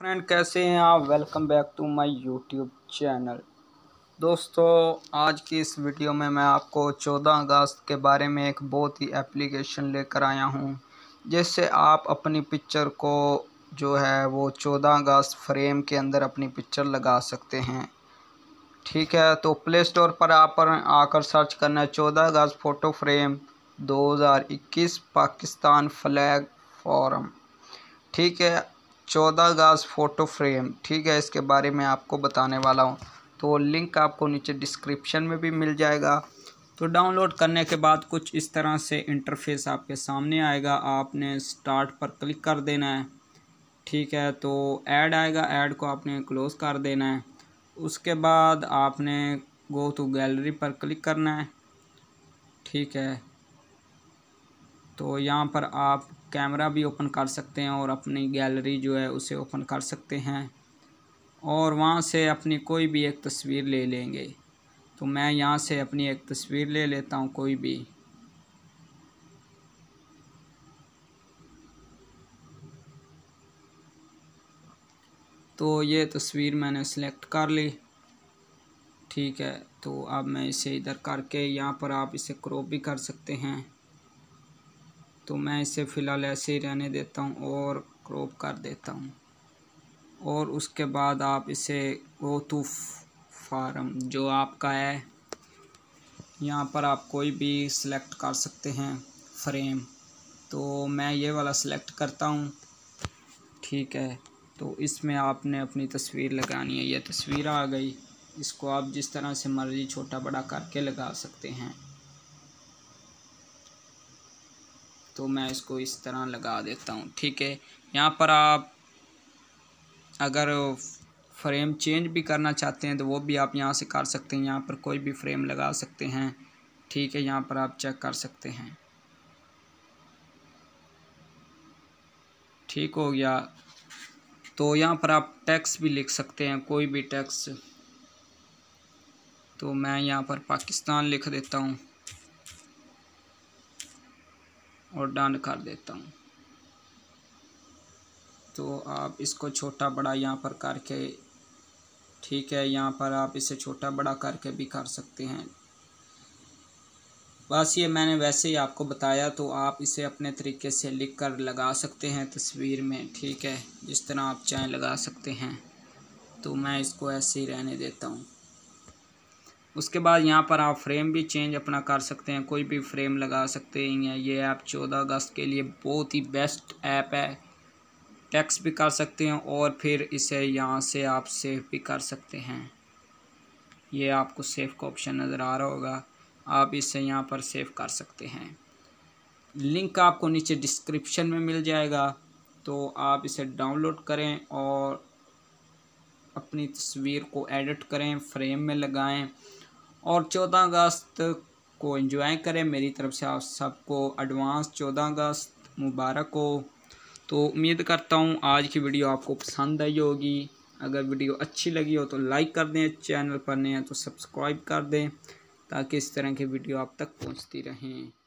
friend कैसे हैं आप welcome back to my YouTube channel दोस्तों आज की इस वीडियो में मैं आपको 14 अगस्त के बारे में एक बहुत ही एप्लीकेशन लेकर आया हूं जिससे आप अपनी पिक्चर को जो है वो 14 अगस्त फ्रेम के अंदर अपनी पिक्चर लगा सकते हैं ठीक है तो प्ले स्टोर पर आप पर आकर सर्च करना है चौदह अगस्त फ़ोटो फ्रेम 2021 पाकिस्तान फ्लैग फॉरम ठीक है चौदह गाज फ़ोटो फ्रेम ठीक है इसके बारे में आपको बताने वाला हूँ तो लिंक आपको नीचे डिस्क्रिप्शन में भी मिल जाएगा तो डाउनलोड करने के बाद कुछ इस तरह से इंटरफेस आपके सामने आएगा आपने स्टार्ट पर क्लिक कर देना है ठीक है तो ऐड आएगा ऐड को आपने क्लोज़ कर देना है उसके बाद आपने गो टू गैलरी पर क्लिक करना है ठीक है तो यहाँ पर आप कैमरा भी ओपन कर सकते हैं और अपनी गैलरी जो है उसे ओपन कर सकते हैं और वहाँ से अपनी कोई भी एक तस्वीर ले लेंगे तो मैं यहाँ से अपनी एक तस्वीर ले लेता हूँ कोई भी तो ये तस्वीर मैंने सेलेक्ट कर ली ठीक है तो अब मैं इसे इधर करके यहाँ पर आप इसे क्रॉप भी कर सकते हैं तो मैं इसे फ़िलहाल ऐसे ही रहने देता हूँ और क्रॉप कर देता हूँ और उसके बाद आप इसे गो टू फार्म जो आपका है यहाँ पर आप कोई भी सिलेक्ट कर सकते हैं फ्रेम तो मैं ये वाला सिलेक्ट करता हूँ ठीक है तो इसमें आपने अपनी तस्वीर लगानी है यह तस्वीर आ गई इसको आप जिस तरह से मर्ज़ी छोटा बड़ा करके लगा सकते हैं तो मैं इसको इस तरह लगा देता हूँ ठीक है यहाँ पर आप अगर फ्रेम चेंज भी करना चाहते हैं तो वो भी आप यहाँ से कर सकते हैं यहाँ पर कोई भी फ्रेम लगा सकते हैं ठीक है यहाँ पर आप चेक कर सकते हैं ठीक हो गया तो यहाँ पर आप टैक्स भी लिख सकते हैं कोई भी टैक्स तो मैं यहाँ पर पाकिस्तान लिख देता हूँ और डन कर देता हूँ तो आप इसको छोटा बड़ा यहाँ पर करके ठीक है यहाँ पर आप इसे छोटा बड़ा करके भी कर सकते हैं बस ये मैंने वैसे ही आपको बताया तो आप इसे अपने तरीके से लिख कर लगा सकते हैं तस्वीर में ठीक है जिस तरह आप चाहें लगा सकते हैं तो मैं इसको ऐसे ही रहने देता हूँ उसके बाद यहाँ पर आप फ्रेम भी चेंज अपना कर सकते हैं कोई भी फ्रेम लगा सकते हैं ये ऐप चौदह अगस्त के लिए बहुत ही बेस्ट ऐप है टैक्स भी कर सकते हैं और फिर इसे यहाँ से आप सेव भी कर सकते हैं ये आपको सेव का ऑप्शन नज़र आ रहा होगा आप इसे यहाँ पर सेव कर सकते हैं लिंक आपको नीचे डिस्क्रिप्शन में मिल जाएगा तो आप इसे डाउनलोड करें और अपनी तस्वीर को एडिट करें फ्रेम में लगाएं और चौदह अगस्त को एंजॉय करें मेरी तरफ से आप सबको एडवांस चौदह अगस्त मुबारक हो तो उम्मीद करता हूँ आज की वीडियो आपको पसंद आई होगी अगर वीडियो अच्छी लगी हो तो लाइक कर दें चैनल पर नए हैं तो सब्सक्राइब कर दें ताकि इस तरह की वीडियो आप तक पहुँचती रहें